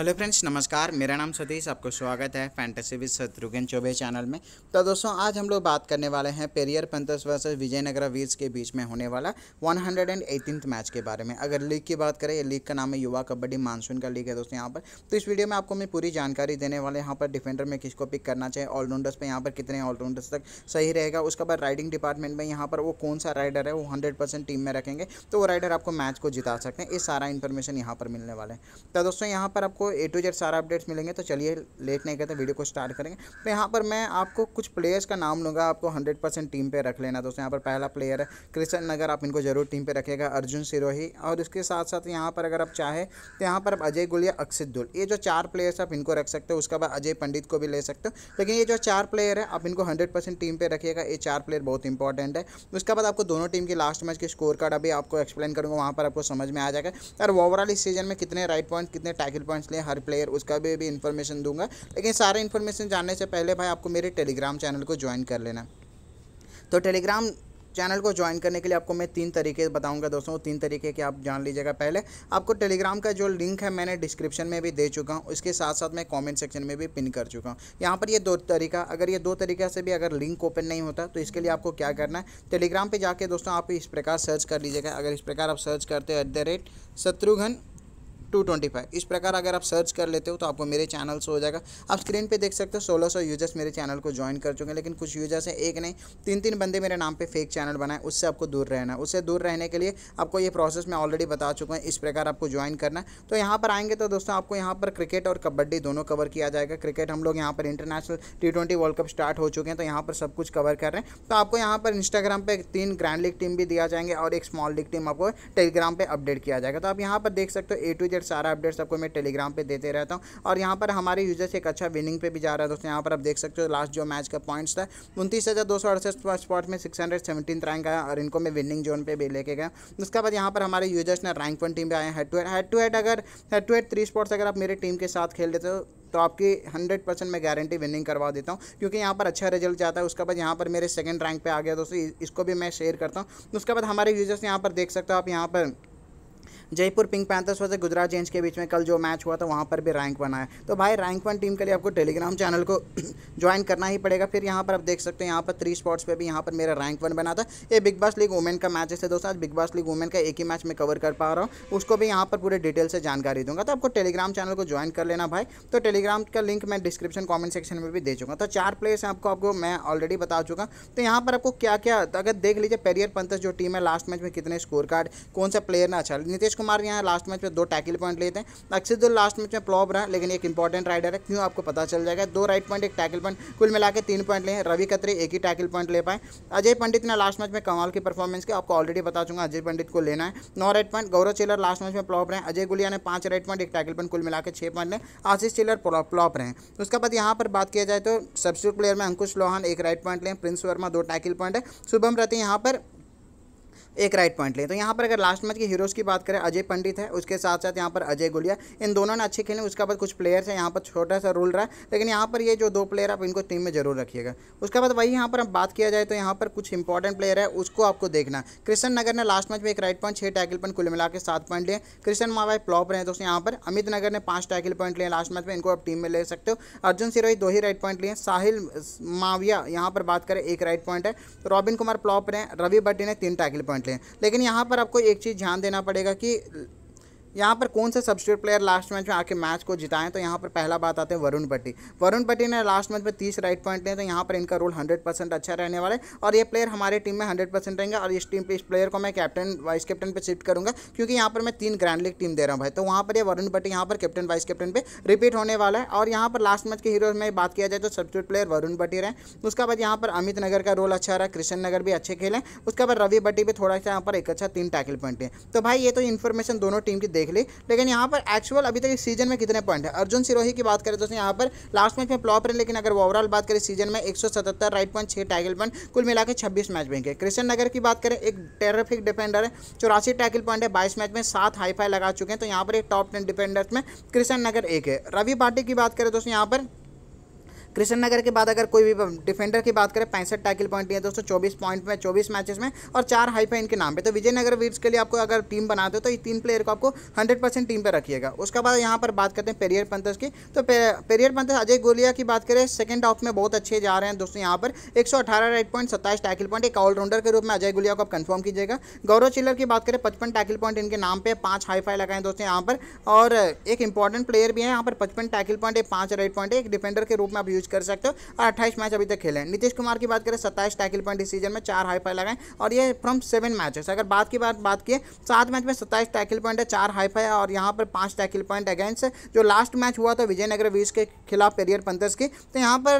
hello friends नमस्कार मेरा नाम सतीश आपको स्वागत है fantasy with Shatrughan Choubey channel में तो दोस्तों आज हम लोग बात करने वाले हैं पेरियर पंथस वर्सेज विजयनगर वीर्स के बीच में होने वाला वन हंड्रेड मैच के बारे में अगर लीग की बात करें लीग का नाम है युवा कबड्डी मानसून का लीग है दोस्तों यहाँ पर तो इस वीडियो में आपको मैं पूरी जानकारी देने वाले यहाँ पर डिफेंडर में किसको पिक करना चाहिए ऑलराउंडर्स पर यहाँ पर कितने ऑलराउंडर्स तक सही रहेगा उसके बाद राइडिंग डिपार्टमेंट में यहाँ पर वो कौन सा राइडर है वो हंड्रेड टीम में रखेंगे तो वो राइडर आपको मैच को जिता सकते हैं ये सारा इन्फॉर्मेशन यहाँ पर मिलने वाला है तो दोस्तों यहाँ पर आपको ए टू जेड सारा अपडेट्स मिलेंगे तो चलिए लेट नहीं करते वीडियो को स्टार्ट करेंगे तो यहाँ पर मैं आपको कुछ प्लेयर्स का नाम लूँगा आपको हंड्रेड परसेंट टीम पे रख लेना दोस्तों यहाँ पर पहला प्लेयर है कृष्ण नगर आप इनको जरूर टीम पे रखिएगा अर्जुन सिरोही और इसके साथ साथ यहाँ पर अगर आप चाहे तो यहाँ पर अजय गुलिया अक्षित दुल ये जो चार प्लेयर्स आप इनको रख सकते हो उसके बाद अजय पंडित को भी ले सकते हो लेकिन ये जो चार प्लेयर है आप इनको हंड्रेड परसेंट टीम पे रखिएगा ये चार प्लेयर बहुत इंपॉर्टेंट है उसके बाद आपको दोनों टीम की लास्ट मैच के स्कोर कार्ड अभी आपको एक्सप्लेन करूँगा वहाँ पर आपको समझ में आ जाएगा और ओवरऑल इस सीजन में कितने राइट पॉइंट कितने टैकल पॉइंट्स इसलिए हर प्लेयर उसका भी अभी इन्फॉर्मेशन दूंगा लेकिन सारे इन्फॉर्मेशन जानने से पहले भाई आपको मेरे टेलीग्राम चैनल को ज्वाइन कर लेना तो टेलीग्राम चैनल को ज्वाइन करने के लिए आपको मैं तीन तरीके बताऊंगा दोस्तों तीन तरीके के आप जान लीजिएगा पहले आपको टेलीग्राम का जो लिंक है मैंने डिस्क्रिप्शन में भी दे चुका हूँ उसके साथ साथ मैं कमेंट सेक्शन में भी पिन कर चुका हूँ यहाँ पर ये दो तरीका अगर ये दो तरीके से भी अगर लिंक ओपन नहीं होता तो इसके लिए आपको क्या करना है टेलीग्राम पर जाके दोस्तों आप इस प्रकार सर्च कर लीजिएगा अगर इस प्रकार आप सर्च करते हो एट द रेट शत्रुघ्न 225 इस प्रकार अगर आप सर्च कर लेते हो तो आपको मेरे चैनल से हो जाएगा आप स्क्रीन पे देख सकते हो सोलह सौ यूजर्स मेरे चैनल को ज्वाइन कर चुके हैं लेकिन कुछ यूजर्स हैं एक नहीं तीन तीन बंदे मेरे नाम पे फेक चैनल बनाए उससे आपको दूर रहना है उससे दूर रहने के लिए आपको ये प्रोसेस मैं ऑलरेडी बता चुका हूँ इस प्रकार आपको ज्वाइन करना तो यहाँ पर आएंगे तो दोस्तों आपको यहाँ पर क्रिकेट और कबड्डी दोनों कवर किया जाएगा क्रिकेट हम लोग यहाँ पर international T twenty world cup start हो चुके हैं तो यहाँ पर सब कुछ कवर कर रहे हैं तो आपको यहाँ पर इंस्टाग्राम पर तीन ग्रैंड लीग टीम भी दिया जाएंगे और एक स्मॉल लीग टीम आपको टेलीग्राम पर अपडेट किया जाएगा तो आप यहाँ पर देख सकते हो ए टू जेड अपडेट सारा अपडेट सबको मैं टेलीग्राम पर देते रहता हूँ और यहाँ पर हमारे यूजर्स एक अच्छा विनिंग पे भी जा रहा है दोस्तों यहाँ पर आप देख सकते हो लास्ट जो मैच का पॉइंट्स था उनतीस हज़ार दो सौ अड़सठ स्पॉट में सिक्स हंड्रेड सेवेंटीन रैंक आया और इनको मैं विनिंग जोन पर भी लेके गया उसके बाद यहाँ पर हमारे यूजर्स ने रैंक वन टीम पर आए head to head head to head अगर head to head three spots अगर आप मेरे टीम के साथ खेल लेते हो तो आपकी 100 परसेंट मैं गारंटी विनिंग करवा देता हूँ क्योंकि यहाँ पर अच्छा रिजल्ट जाता है उसके बाद यहाँ पर मेरे सेकंड रैंक पे आ गया दोस्तों इसको भी मैं शेयर करता हूँ उसके बाद हमारे यूजर्स यहाँ पर देख सकते हो आप यहाँ पर जयपुर पिंक पैंथर्स वैसे गुजरात जेंट्स के बीच में कल जो मैच हुआ था वहाँ पर भी रैंक वन आया तो भाई रैंक वन टीम के लिए आपको टेलीग्राम चैनल को ज्वाइन करना ही पड़ेगा फिर यहाँ पर आप देख सकते हैं यहाँ पर थ्री स्पॉट्स पर भी यहाँ पर मेरा रैंक वन बना था ये बिग बॉस लीग वुमेन का मैचेस है दोस्तों आज बिग बॉस लीग वुमेन का एक ही मैच मैं कवर कर पा रहा हूँ उसको भी यहाँ पर पूरे डिटेल से जानकारी दूंगा तो आपको टेलीग्राम चैनल को ज्वाइन कर लेना भाई तो टेलीग्राम का लिंक मैं डिस्क्रिप्शन कॉमेंट सेक्शन में भी दे चुका तो चार प्लेयर्स आपको आपको मैं ऑलरेडी बता चुका तो यहाँ पर आपको क्या क्या अगर देख लीजिए पेरियर पंथस जो टीम है लास्ट मैच में कितने स्कोर कार्ड कौन सा प्लेयर ने अच्छा नीतीश कुमार यहाँ लास्ट मैच में दो टैकल पॉइंट लेते हैं अक्षित लास्ट मैच में प्लॉप रहा लेकिन एक इंपॉर्टेंट राइडर है क्यों आपको पता चल जाएगा दो राइट पॉइंट एक टैकल पॉइंट कुल मिला के तीन पॉइंट लें रवि कतरे एक ही टैकल पॉइंट ले पाए अजय पंडित ने लास्ट मैच में कमाल की परफॉर्मेंस की आपको ऑलरेडी बता चुका अजय पंडित को लेना है नौ raid point Gaurav Chhillar last match में प्लॉप रहे अजय गुलिया ने पांच राइट पॉइंट एक टैकल पॉइंट कुल मिला के पॉइंट लें आशीष चिलर प्लॉप रहे उसके बाद यहाँ पर बात किया जाए तो सबसे प्लेयर में अंकुश लोहान एक राइट पॉइंट लें प्रिंस वर्मा दो टैकल पॉइंट है शुभम रति यहाँ पर एक राइट पॉइंट लें तो यहाँ पर अगर लास्ट मैच के हीरोज़ की बात करें अजय पंडित है उसके साथ साथ यहाँ पर अजय गुलिया इन दोनों ने अच्छे खेले उसके बाद कुछ प्लेयर्स हैं यहाँ पर छोटा सा रूल रहा है लेकिन यहाँ पर ये जो दो प्लेयर आप इनको टीम में जरूर रखिएगा उसके बाद वही यहाँ पर हम बात किया जाए तो यहाँ पर कुछ इंपॉर्टेंट प्लेयर है उसको आपको देखना कृष्ण नगर ने लास्ट मैच में एक राइट पॉइंट छः टैकल पॉइंट कुल मिला के सात पॉइंट लिए कृष्ण मावाई प्लॉप रहे हैं दोस्तों यहाँ पर अमित नगर ने पाँच टैकल पॉइंट लिए लास्ट मैच में इनको आप टीम में ले सकते हो अर्जुन सिरोही दो ही राइट पॉइंट लिए साहिल माविया यहाँ पर बात करें एक राइट पॉइंट है तो रॉबिन कुमार प्लॉप रहे हैं रवि भट्टी ने तीन टैकल पॉइंट हैं लेकिन यहाँ पर आपको एक चीज़ ध्यान देना पड़ेगा कि यहाँ पर कौन से सब्सिट्यूट प्लेयर लास्ट मैच में आके मैच को जिताएं तो यहाँ पर पहला बात आते हैं वरुण पट्टी वरुण पट्टी ने लास्ट मैच में तीस राइट पॉइंट लिए तो यहाँ पर इनका रोल हंड्रेड परसेंट अच्छा रहने वाला है और ये प्लेयर हमारे टीम में हंड्रेड परसेंट रहेंगे और इस टीम इस प्लेयर को मैं कैप्टन वाइस कैप्टन पर शिफ्ट करूँगा क्योंकि यहाँ पर मैं तीन ग्रैंड लीग टीम दे रहा हूँ भाई तो वहाँ पर ये वरुण पट्टी यहाँ पर कैप्टन वाइस कैप्टन पर रिपीट होने वाला है और यहाँ पर लास्ट मैच के हीरो में बात किया जाए तो सब्सिट्यूट प्लेयर वरुण पट्टी रहे उसके बाद यहाँ पर अमित नगर का रोल अच्छा रहा कृष्ण नगर भी अच्छे खेले उसके बाद रवि भट्टी भी थोड़ा सा यहाँ पर एक अच्छा तीन टैकल पॉइंट है तो भाई ये तो इन्फॉर्मेशन दोनों टीम की देख ली लेकिन यहाँ पर एक्चुअल अभी तक इस सीजन में कितने पॉइंट है अर्जुन सिरोही की बात करें दोस्तों यहाँ पर लास्ट मैच में प्लॉप रहे लेकिन अगर ओवरऑल बात करें सीजन में एक राइट पॉइंट छः टैगल पॉइंट कुल मिला के छब्बीस मैच में गए कृष्ण नगर की बात करें एक टेरफिक डिफेंडर है चौरासी टैकल पॉइंट है बाईस मैच में सात हाईफाई लगा चुके हैं तो यहाँ पर एक टॉप टेन डिफेंडर में कृष्ण नगर एक है रवि पार्टी की बात करें दोस्तों यहाँ पर कृष्ण नगर के बाद अगर कोई भी डिफेंडर की बात करें पैंसठ टैकल पॉइंट लिए दोस्तों चौबीस पॉइंट में चौबीस मैचेस में और चार हाई इनके नाम पे तो विजयनगर वीर्स के लिए आपको अगर टीम बनाते हो तो ये तीन प्लेयर को आपको हंड्रेड परसेंट टीम पर रखिएगा उसके बाद यहाँ पर बात करते हैं पेरियर पंथस की तो पेरियर पंथस अजय गोलिया की बात करें सेकेंड हाफ में बहुत अच्छे जा रहे हैं दोस्तों यहाँ पर एक राइट पॉइंट सत्ताईस टैकल पॉइंट एक ऑलराउंडर के रूप में अजय गुलिया को आप कंफर्म कीजिएगा गौरव चिल्लर की बात करें पचपन टैकल पॉइंट इनके नाम पे पाँच हाई फाई लगाए दोस्तों यहाँ पर और एक इंपॉर्टेंट प्लेयर भी है यहाँ पर पचपन टैकल पॉइंट एक पांच राइट पॉइंट एक डिफेंडर के रूप में आप यूज यूज कर सकते हो और अट्ठाईस मैच अभी तक खेले हैं नीतीश कुमार की बात करें सत्ताईस टैकल पॉइंट इस सीजन में चार हाई फाई लगाए और ये फ्रॉम सेवन मैचेस अगर बात की बात बात किए सात मैच में सत्ताईस टैकल पॉइंट है चार हाई फाई और यहाँ पर पाँच टैकल पॉइंट अगेंस्ट जो लास्ट मैच हुआ था विजयनगर वीस के खिलाफ पेरियर पंथर्स की तो यहाँ पर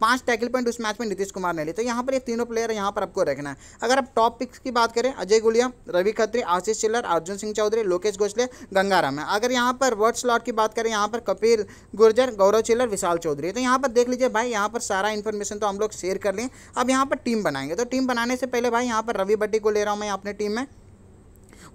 पाँच टैकल पॉइंट उस मैच में नीतीश कुमार ने ली तो यहाँ पर ये तीनों प्लेयर यहाँ पर आपको रखना है अगर आप टॉप पिक्स की बात करें अजय गुलिया रवि खत्री आशीष चिल्लर अर्जुन सिंह चौधरी लोकेश गोसले गंगाराम है अगर यहाँ पर वर्ड स्लॉट की बात करें यहाँ पर कपिल गुर्जर गौरव चिल्लर विशाल चौधरी तो यहाँ पर देख लीजिए भाई यहाँ पर सारा इन्फॉर्मेशन तो हम लोग शेयर कर लें अब यहाँ पर टीम बनाएंगे तो टीम बनाने से पहले भाई यहाँ पर रवि बट्टी को ले रहा हूँ मैं अपने टीम में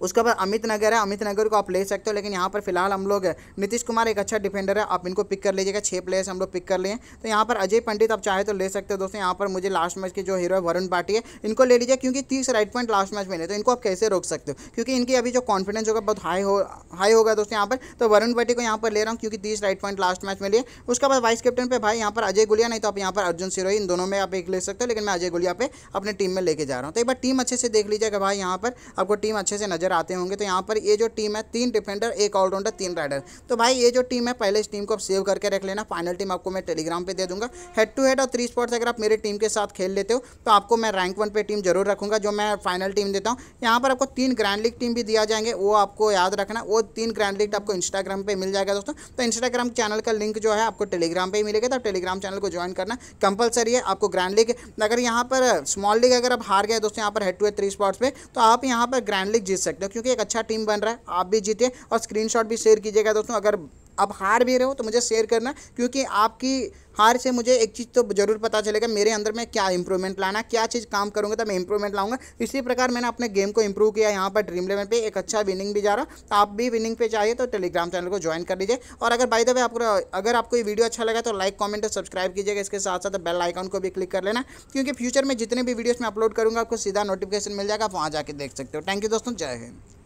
उसके बाद अमित नगर है अमित नगर को आप ले सकते हो लेकिन यहाँ पर फिलहाल हम लोग नीतीश कुमार एक अच्छा डिफेंडर है आप इनको पिक कर लीजिएगा छः प्लेयर्स हम लोग पिक कर लें तो यहाँ पर अजय पंडित आप चाहे तो ले सकते हो दोस्तों यहाँ पर मुझे लास्ट मैच के जो हीरो वरुण पाटी है इनको ले लीजिए क्योंकि तीस राइट पॉइंट लास्ट मैच में तो इनको आप कैसे रोक सकते हो क्योंकि इनकी अभी जो कॉन्फिडेंस होगा बहुत हाई हो हाई होगा दोस्तों यहाँ पर तो वरुण पाटी को यहाँ पर ले रहा हूँ क्योंकि तीस राइट पॉइंट लास्ट मैच में लिए उसके बाद वाइस कैप्टन पर भाई यहाँ पर अजय गुलिया नहीं तो आप यहाँ पर अर्जुन सिरोही इन दोनों में आप एक ले सकते हो लेकिन मैं अजय गुलिया पे अपने टीम में लेके जा रहा हूँ तो एक बार टीम अच्छे से देख लीजिएगा भाई यहाँ पर आपको टीम अच्छे से नज़र आते होंगे तो यहाँ पर ये जो टीम है तीन डिफेंडर एक ऑलराउंडर तीन राइडर तो भाई ये जो टीम है पहले इस टीम को आप सेव करके रख लेना फाइनल टीम आपको मैं टेलीग्राम पर दे दूंगा हेड टू हेड और थ्री स्पॉट्स अगर आप मेरी टीम के साथ खेल लेते हो तो आपको मैं रैंक वन पर टीम जरूर रखूंगा जो मैं फाइनल टीम देता हूँ यहाँ पर आपको तीन ग्रैंड लीग टीम भी दिया जाएंगे वो आपको याद रखना वो तीन ग्रैंड लीग आपको इंस्टाग्राम पर मिल जाएगा दोस्तों तो इंस्टाग्राम चैनल का लिंक जो है आपको टेलीग्राम पर ही मिलेगा तो टेलीग्राम चैनल को ज्वाइन करना कंपलसरी है आपको ग्रैंड लीग अगर यहाँ पर स्मॉल लीग अगर आप हार गए दोस्तों यहाँ पर head to head three spots पर तो आप यहाँ पर ग्रैंड लीग जीत सकते हो क्योंकि एक अच्छा टीम बन रहा है आप भी जीते और स्क्रीनशॉट भी शेयर कीजिएगा दोस्तों अगर अब हार भी रहे हो तो मुझे शेयर करना क्योंकि आपकी हार से मुझे एक चीज़ तो ज़रूर पता चलेगा मेरे अंदर में क्या इंप्रूवमेंट लाना क्या चीज़ काम करूँगा तो मैं इंप्रूवमेंट लाऊंगा इसी प्रकार मैंने अपने गेम को इंप्रूव किया यहाँ पर ड्रीम लेवल पे एक अच्छा विनिंग भी जा रहा तो आप भी विनिंग पे चाहिए तो टेलीग्राम चैनल को ज्वाइन कर लीजिए और अगर बाई द आपको अगर आपको ये वीडियो अच्छा लगा तो लाइक कॉमेंट और सब्सक्राइब कीजिएगा इसके साथ साथ बेल आइकॉन को भी क्लिक कर लेना क्योंकि फ्यूचर में जितने भी वीडियोज़ में अपलोड करूँगा आपको सीधा नोटिफिकेशन मिल जाएगा आप वहाँ जाकर देख सकते हो थैंक यू दोस्तों जय हिंद